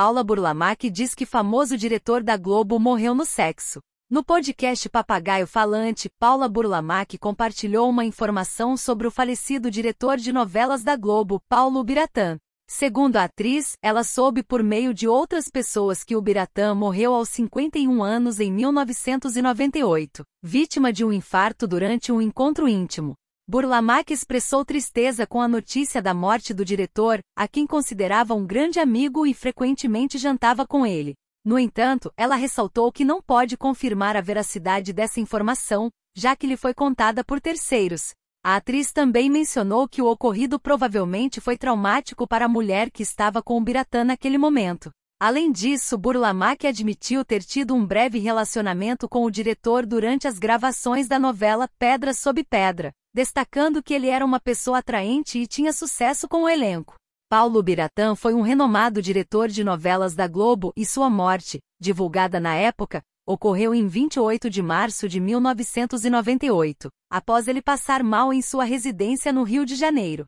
Paula Burlamac diz que famoso diretor da Globo morreu no sexo. No podcast Papagaio Falante, Paula Burlamac compartilhou uma informação sobre o falecido diretor de novelas da Globo, Paulo Biratã. Segundo a atriz, ela soube por meio de outras pessoas que o Biratã morreu aos 51 anos em 1998, vítima de um infarto durante um encontro íntimo. Burlamac expressou tristeza com a notícia da morte do diretor, a quem considerava um grande amigo e frequentemente jantava com ele. No entanto, ela ressaltou que não pode confirmar a veracidade dessa informação, já que lhe foi contada por terceiros. A atriz também mencionou que o ocorrido provavelmente foi traumático para a mulher que estava com o Biratã naquele momento. Além disso, Burlamac admitiu ter tido um breve relacionamento com o diretor durante as gravações da novela Pedra sob Pedra, destacando que ele era uma pessoa atraente e tinha sucesso com o elenco. Paulo Biratã foi um renomado diretor de novelas da Globo e sua morte, divulgada na época, ocorreu em 28 de março de 1998, após ele passar mal em sua residência no Rio de Janeiro.